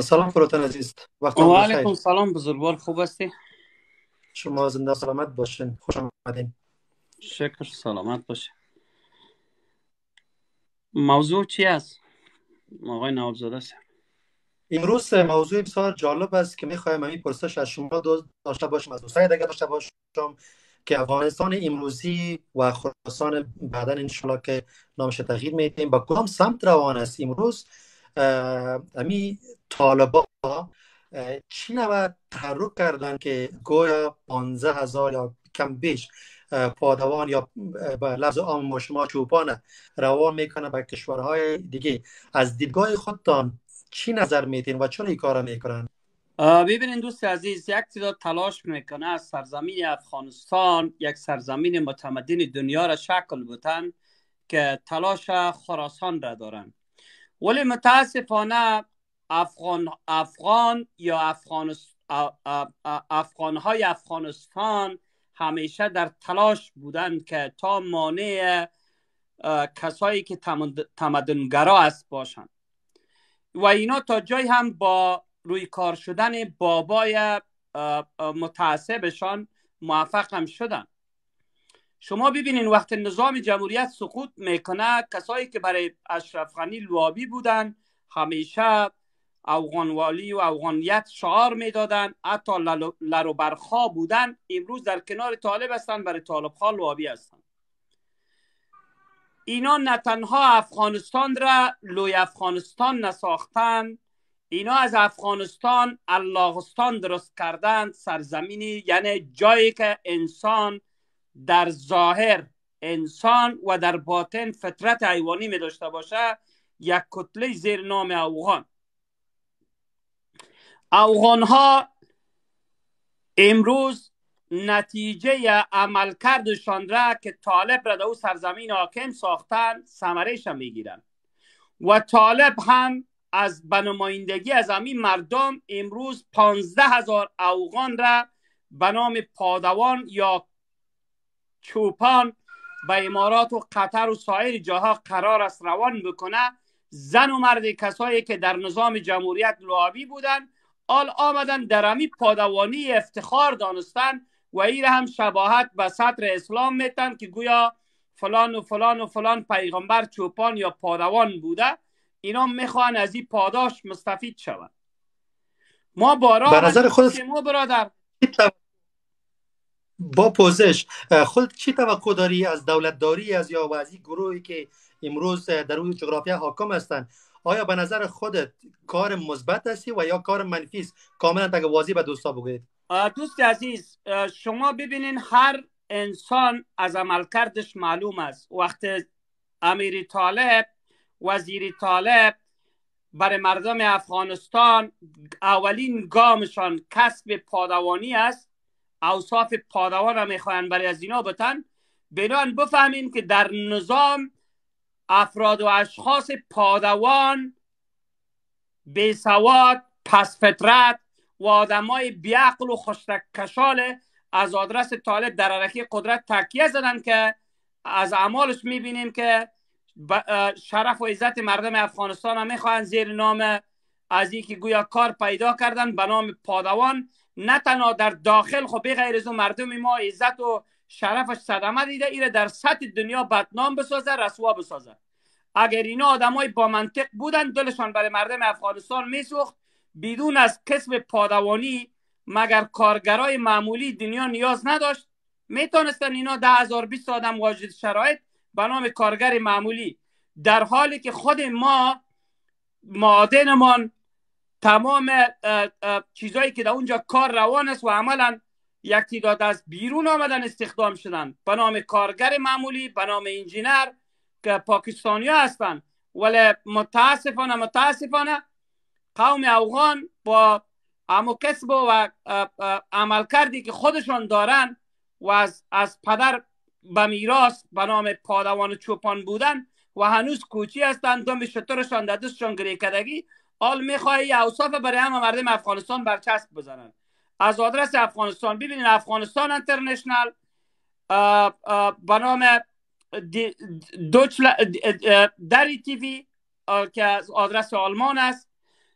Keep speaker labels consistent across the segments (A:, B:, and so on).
A: سلام فروتن عزیز وقت و علیکم سلام بزرگوار خوب هستی شما زنده سلامت باشین خوش آمدین شکر سلامت باشه موضوع چی است آقای نوابزاده است امروز موضوع بسیار جالب است که میخوایم این پرسش از شما داشته باشم از دوستای دیگه داشته باشم که افغانستان امروزی و خراسان بعدا انشالله که نامش تغییر میدیم با کدام سمت روان است امروز امی طالبا چی نوع تحرک کردن که گویا پانزه هزار یا کم بیش پادوان یا به لفظ عام ما شما چوپانه روان میکنه به کشورهای دیگه از دیدگاه خودتان چی نظر میتین و چون این کار میکنن
B: ببینین دوست عزیز یک تعداد تلاش میکنه از سرزمین افغانستان یک سرزمین متمدن دنیا را شکل بودن که تلاش خراسان را دارن ولی متاسفانه افغان افغان یا افغان افغانهای افغانستان همیشه در تلاش بودند که تا مانع کسایی که تمدنگرا است باشند و اینا تا جای هم با روی کار شدن بابای متعصبشان موفق هم شدند شما ببینین وقت نظام جمهوریت سقوط میکنه کسایی که برای اشرف غنی لوابی بودن همیشه افغانوالی و افغانیت شعار میدادن حتی لروبرخا بودن امروز در کنار طالب هستن برای طالب لوابی هستن اینا نه تنها افغانستان را لوی افغانستان نساختن اینا از افغانستان اللهستان درست کردن سرزمینی یعنی جایی که انسان در ظاهر انسان و در باطن فطرت حیوانی می داشته باشه یک کتله زیر نام اوغان اوغان ها امروز نتیجه عملکردشان را که طالب را در او سرزمین حاکم ساختن سمرش گیرن و طالب هم از بنمایندگی از همین مردم امروز پانزده هزار اوغان را به نام پادوان یا چوپان به امارات و قطر و سایر جاها قرار است روان بکنه زن و مرد کسایی که در نظام جمهوریت لعابی بودن آل آمدن درمی پادوانی افتخار دانستن و این هم شباهت به سطر اسلام میتن که گویا فلان و فلان و فلان پیغمبر چوپان یا پادوان بوده اینا میخوان از این پاداش مستفید شوند ما بارا به نظر خود ما
A: با پوزش خود چی توقع داری از دولتداری از یا از گروهی که امروز در روی جغرافیا حاکم هستند آیا به نظر خودت کار مثبت هستی و یا کار منفی است کاملا تک واضح به دوستا بگید دوست
B: عزیز شما ببینین هر انسان از عملکردش معلوم است وقت امیر طالب وزیر طالب برای مردم افغانستان اولین گامشان کسب پادوانی است اوصاف پادوان را میخواین برای از اینا بتن بنان بفهمین که در نظام افراد و اشخاص پادوان بیسواد پس فطرت و آدمای بیعقل و خوشتکشال از آدرس طالب در عرقی قدرت تکیه زدن که از اعمالش میبینیم که شرف و عزت مردم افغانستان هم میخواهند زیر نام از که گویا کار پیدا کردن به نام پادوان نه تنها در داخل خب به غیر از مردم ما عزت و شرفش صدمه دیده ایره در سطح دنیا بدنام بسازه رسوا بسازه اگر اینا آدمای با منطق بودن دلشان برای مردم افغانستان میسوخت بدون از قسم پادوانی مگر کارگرای معمولی دنیا نیاز نداشت میتونستن اینا ده هزار بیست آدم واجد شرایط به نام کارگر معمولی در حالی که خود ما معادنمان تمام چیزایی که در اونجا کار روان است و عملا یک تعداد از بیرون آمدن استخدام شدن به نام کارگر معمولی به نام انجینر که پاکستانی هستند ولی متاسفانه متاسفانه قوم اوغان با امو کسب و عمل کردی که خودشان دارن و از, از پدر به میراث به نام پادوان چوپان بودن و هنوز کوچی هستند دم شطرشان در دستشان گریه کردگی آل میخواهی اوصاف برای همه مردم افغانستان برچسب بزنن از آدرس افغانستان ببینید افغانستان انترنیشنل به نام دری تیوی که از آدرس آلمان است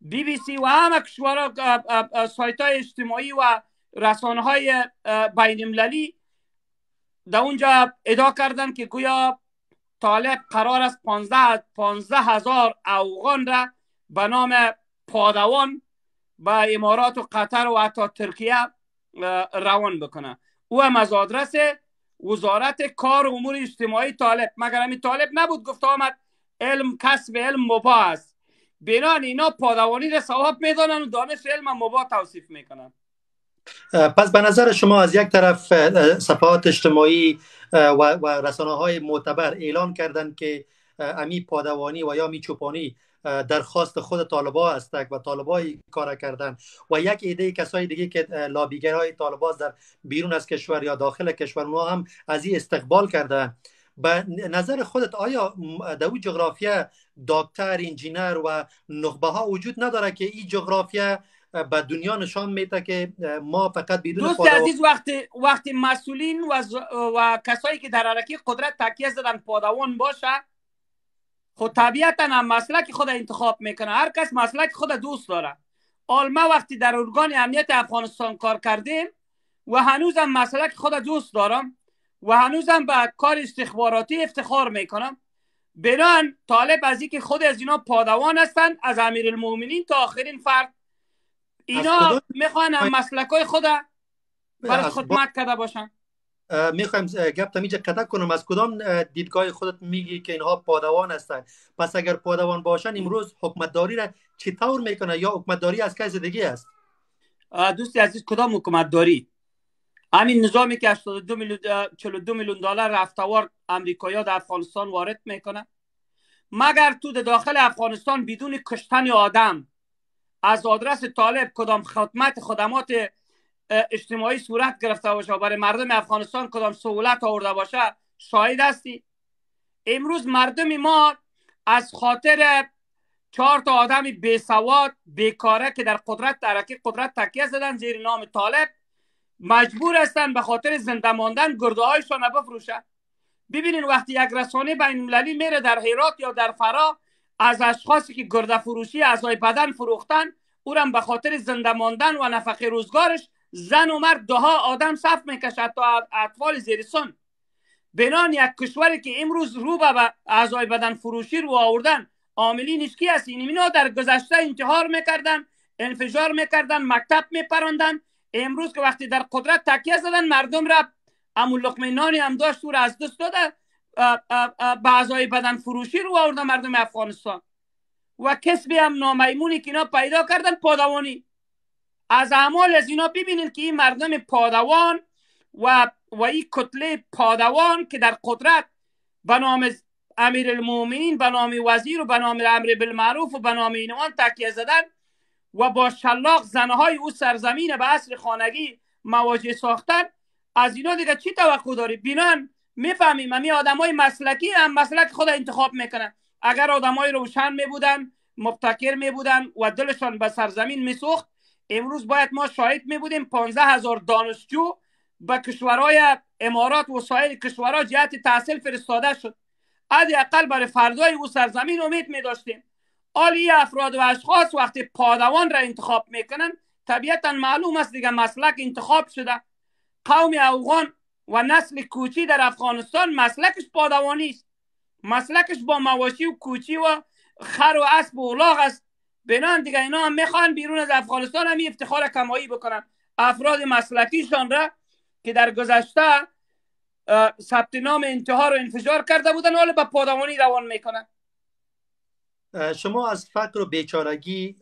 B: بی بی سی و همه کشورها سایت های اجتماعی و رسانه های بین در اونجا ادعا کردن که گویا طالب قرار است 15 هزار اوغان را به نام پادوان به امارات و قطر و حتی ترکیه روان بکنه او هم از آدرس وزارت کار و امور اجتماعی طالب مگر همی طالب نبود گفت آمد علم کسب علم موبا است بینان اینا پادوانی را ثواب میدانن و دانش علم موبا توصیف میکنن
A: پس به نظر شما از یک طرف صفحات اجتماعی و, رسانه های معتبر اعلان کردند که امی پادوانی و یا می چوپانی درخواست خود طالبا هستک و طالبای کار کردن و یک ایده کسای دیگه که لابیگرهای طالبا در بیرون از کشور یا داخل کشور ما هم از این استقبال کرده. به نظر خودت آیا در او جغرافیه دکتر انجینر و نخبه ها وجود نداره که این جغرافیا به دنیا نشان میده که ما فقط بدون دوست عزیز
B: وقت وقتی مسئولین و, کسایی که در حرکت قدرت تکیه زدن پادوان باشه خب طبیعتا هم مسلک خود انتخاب میکنه هر کس مسلک خود دوست داره آلما وقتی در ارگان امنیت افغانستان کار کردیم و هنوزم مسلک خود دوست دارم و هنوزم به کار استخباراتی افتخار میکنم بران طالب از اینکه خود از اینا پادوان هستند از امیرالمومنین تا آخرین فرد اینا میخوان مسلک های خود
A: برای خدمت کرده باشن میخوایم گپ تا اینجا کتک کنم از کدام دیدگاه خودت میگی که اینها پادوان هستن پس اگر پادوان باشن امروز حکومتداری را طور میکنه یا حکمتداری از کس دیگه است دوستی عزیز کدام حکومت داری
B: همین نظامی که 82 میلیون 42 میلیون دلار رفتوار امریکایا در افغانستان وارد میکنه مگر تو داخل افغانستان بدون کشتن آدم از آدرس طالب کدام خدمت خدمات اجتماعی صورت گرفته باشه برای مردم افغانستان کدام سهولت آورده باشه شاهد هستی امروز مردم ما از خاطر چهار تا آدم بی بیکاره که در قدرت ترکی قدرت تکیه زدن زیر نام طالب مجبور هستن به خاطر زنده ماندن گرده هایشان بفروشن ببینین وقتی یک رسانه بین المللی میره در حیرات یا در فرا از اشخاصی که گرده فروشی اعضای بدن فروختن او به خاطر زنده ماندن و نفقه روزگارش زن و مرد دها آدم صف میکشد تا اطفال زیر سن بنان یک کشوری که امروز رو به اعضای بدن فروشی رو آوردن نیست کی هست اینا در گذشته انتحار میکردن انفجار میکردن مکتب میپراندن امروز که وقتی در قدرت تکیه زدن مردم را امو لقمه نانی هم داشت و را از دست داده به اعضای بدن فروشی رو آوردن مردم افغانستان و کسبی هم نامیمونی که اینا پیدا کردن پادوانی از اعمال از اینا ببینید که این مردم پادوان و, و این کتله پادوان که در قدرت به نام امیر المومنین به نام وزیر و به نام امر بالمعروف و به نام اینوان تکیه زدن و با شلاق زنهای او سرزمین به اصل خانگی مواجه ساختن از اینا دیگه چی توقع داری بینان میفهمیم امی آدم های مسلکی هم مسلک خود انتخاب میکنن اگر آدم های روشن میبودن مبتکر میبودن و دلشان به سرزمین میسوخت امروز باید ما شاهد می بودیم پانزه هزار دانشجو به کشورهای امارات و سایر کشورها جهت تحصیل فرستاده شد حداقل برای فردای او سرزمین امید می داشتیم ای افراد و اشخاص وقتی پادوان را انتخاب میکنن طبیعتا معلوم است دیگه مسلک انتخاب شده قوم اوغان و نسل کوچی در افغانستان مسلکش پادوانی است مسلکش با مواشی و کوچی و خر و اسب و الاغ است بنان دیگه اینا هم میخوان بیرون از افغانستان هم افتخار کمایی بکنن افراد مسلکیشان را که در گذشته ثبت نام انتحار و انفجار کرده بودن حالا به پادوانی روان میکنن
A: شما از فقر و بیچارگی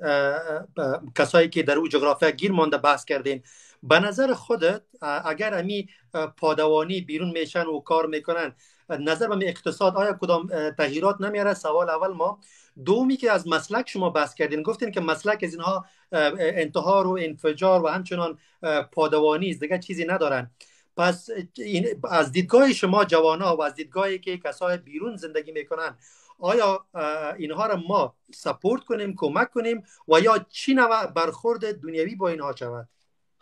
A: کسایی که در او جغرافیا گیر مانده بحث کردین به نظر خودت اگر امی پادوانی بیرون میشن و کار میکنن نظر به اقتصاد آیا کدام تغییرات نمیاره سوال اول ما دومی که از مسلک شما بحث کردین گفتین که مسلک از اینها انتحار و انفجار و همچنان پادوانی است دیگه چیزی ندارن پس این از دیدگاه شما جوانا و از دیدگاهی که کسای بیرون زندگی میکنن آیا اینها را ما سپورت کنیم کمک کنیم و یا چی نوع برخورد دنیوی با اینها شود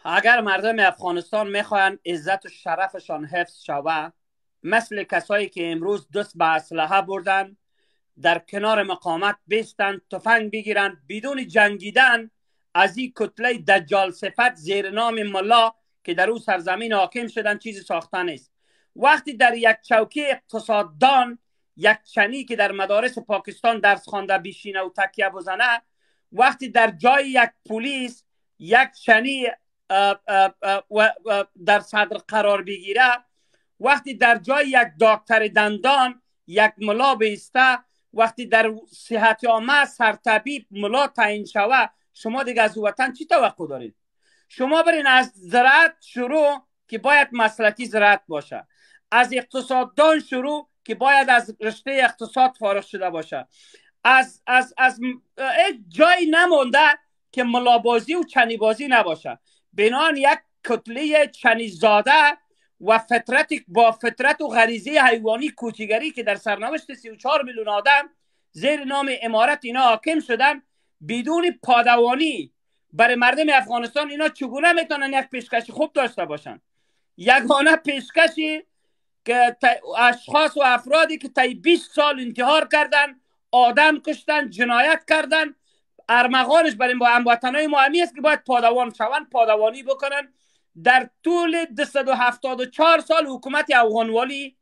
B: اگر مردم افغانستان میخوان عزت و شرفشان حفظ شود مثل کسایی که امروز دست به اسلحه بردن در کنار مقامت بیستند تفنگ بگیرند بدون جنگیدن از این کتله دجال صفت زیر نام ملا که در او سرزمین حاکم شدن چیز ساختن است وقتی در یک چوکی اقتصاددان یک چنی که در مدارس پاکستان درس خوانده بیشینه و تکیه بزنه وقتی در جای یک پلیس یک چنی در صدر قرار بگیره وقتی در جای یک دکتر دندان یک ملا بیسته وقتی در صحت عامه سرطبیب ملا تعیین شوه شما دیگه از وطن چی توقع دارید شما برین از زراعت شروع که باید مسلکی زراعت باشه از اقتصاددان شروع که باید از رشته اقتصاد فارغ شده باشه از از از جایی نمونده که ملابازی و چنیبازی نباشه بنان یک کتله چنیزاده و فطرت با فطرت و غریزه حیوانی کوتیگری که در سرنوشت 34 میلیون آدم زیر نام امارت اینا حاکم شدن بدون پادوانی برای مردم افغانستان اینا چگونه میتونن یک پیشکش خوب داشته باشن یگانه پیشکشی که اشخاص و افرادی که تای 20 سال انتحار کردن آدم کشتن جنایت کردن ارمغانش برای هموطنهای ما همی است که باید پادوان شوند پادوانی بکنن در طول 274 سال حکومت افغانوالی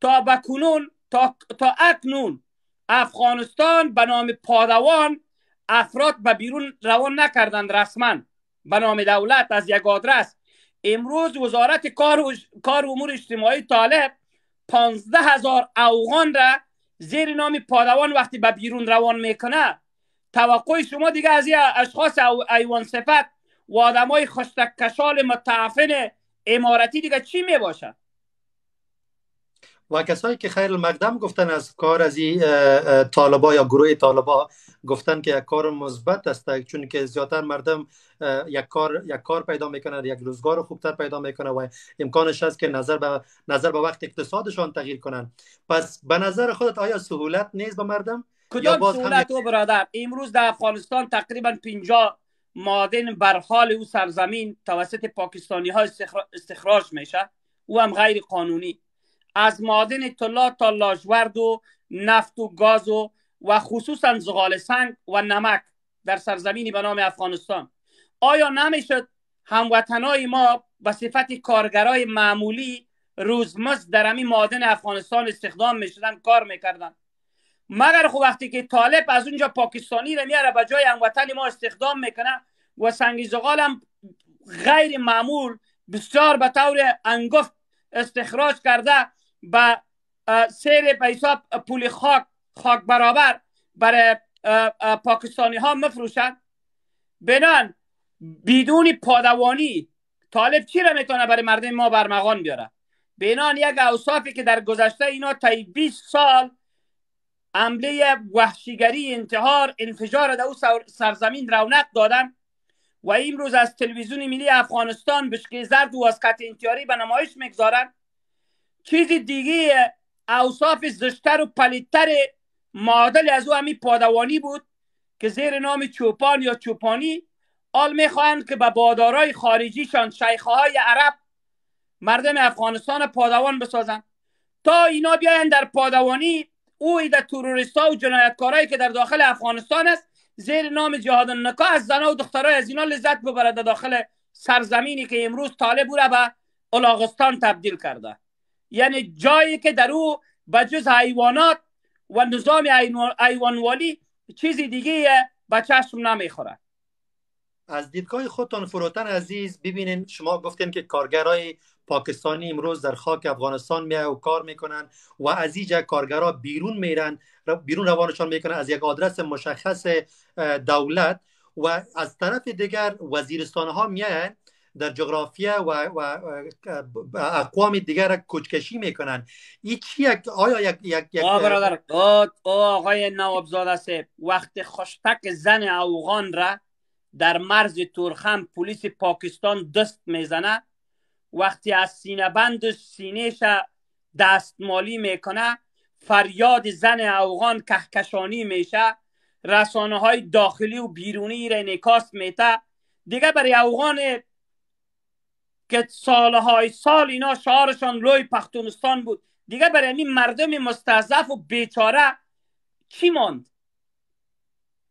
B: تا بکنون تا, تا اکنون افغانستان به نام پادوان افراد به بیرون روان نکردند رسما به نام دولت از یک آدرس امروز وزارت کار, و... کار امور اجتماعی طالب پانزده هزار اوغان را زیر نام پادوان وقتی به بیرون روان میکنه توقع شما دیگه از این اشخاص ایوان صفت و آدمای خستکشال متعفن امارتی دیگه چی می
A: و کسایی که خیر المقدم گفتن از کار از این طالبا یا گروه طالبا گفتن که یک کار مثبت است چون که زیادتر مردم یک کار یک کار پیدا میکنند یک روزگار خوبتر پیدا میکنه و امکانش هست که نظر به نظر به وقت اقتصادشان تغییر کنند پس به نظر خودت آیا سهولت نیست به مردم کدام سهولت هم...
B: برادر امروز در افغانستان تقریبا 50 معادن بر حال او سرزمین توسط پاکستانی ها استخراج میشه او هم غیر قانونی از معادن طلا تا لاجورد و نفت و گاز و و خصوصا زغال سنگ و نمک در سرزمینی به نام افغانستان آیا نمیشد هموطنای ما به صفت کارگرای معمولی روزمز در همین معادن افغانستان استخدام میشدن کار میکردن مگر خو خب وقتی که طالب از اونجا پاکستانی رو میاره به جای هموطن ما استخدام میکنه و سنگیزغال هم غیر معمول بسیار به طور انگفت استخراج کرده به سیر حساب پول خاک خاک برابر برای پاکستانی ها مفروشن بنان بدون پادوانی طالب چی را میتونه برای مردم ما برمغان بیاره بنان یک اوصافی که در گذشته اینا تا 20 سال عمله وحشیگری انتحار انفجار در او سرزمین رونق دادن و امروز از تلویزیون ملی افغانستان بشکه زرد و از قطع به نمایش میگذارن چیز دیگه اوصاف زشتر و پلیتر معادل از او همی پادوانی بود که زیر نام چوپان یا چوپانی آل میخواهند که به بادارای خارجیشان شیخه های عرب مردم افغانستان پادوان بسازند تا اینا بیاین در پادوانی او ایده ها و جنایتکارایی که در داخل افغانستان است زیر نام جهاد نکا از زنها و دخترای از اینا لذت ببرد در داخل سرزمینی که امروز طالب او را به الاغستان تبدیل کرده یعنی جایی که در او به جز حیوانات و نظام حیوانوالی چیزی دیگه به چشم
A: نمیخوره از دیدگاه خودتان فروتن عزیز ببینین شما گفتین که کارگرای پاکستانی امروز در خاک افغانستان می و کار میکنن و از اینجا کارگرا بیرون میرن بیرون روانشان میکنن از یک آدرس مشخص دولت و از طرف دیگر وزیرستان ها میان در جغرافیه و, و اقوام دیگر کوچکشی میکنن یک چی آیا یک یک یک
B: آقای نوابزاده است وقت خوشتک زن اوغان را در مرز تورخم پلیس پاکستان دست میزنه وقتی از سینه بند سینهش دستمالی میکنه فریاد زن اوغان کهکشانی میشه رسانه های داخلی و بیرونی را نکاست میته دیگه برای اوغان که سالهای سال اینا شعارشان لوی پختونستان بود دیگه برای این مردم مستضعف و بیچاره چی ماند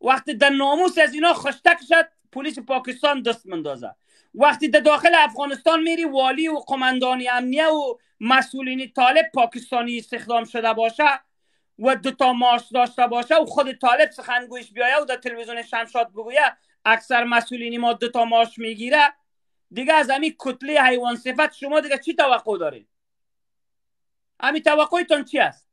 B: وقتی در ناموس از اینا خشتک شد پلیس پاکستان دست مندازه وقتی در داخل افغانستان میری والی و قماندانی امنیه و مسئولین طالب پاکستانی استخدام شده باشه و دو تا مارش داشته باشه و خود طالب سخنگویش بیایه و در تلویزیون شمشاد بگویه اکثر مسئولینی ما دو تا مارش میگیره دیگه از همین کتله حیوان صفت شما دیگه چی توقع دارید همین توقعتون چی است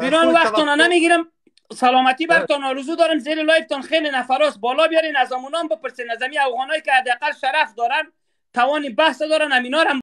A: بیران وقت نمیگیرم
B: سلامتی بله. برتان آرزو دارم زیر لایفتان خیلی نفراس بالا بیارین از امونام بپرسین از امی اوغانایی که حداقل شرف دارن توانی بحث دارن امینا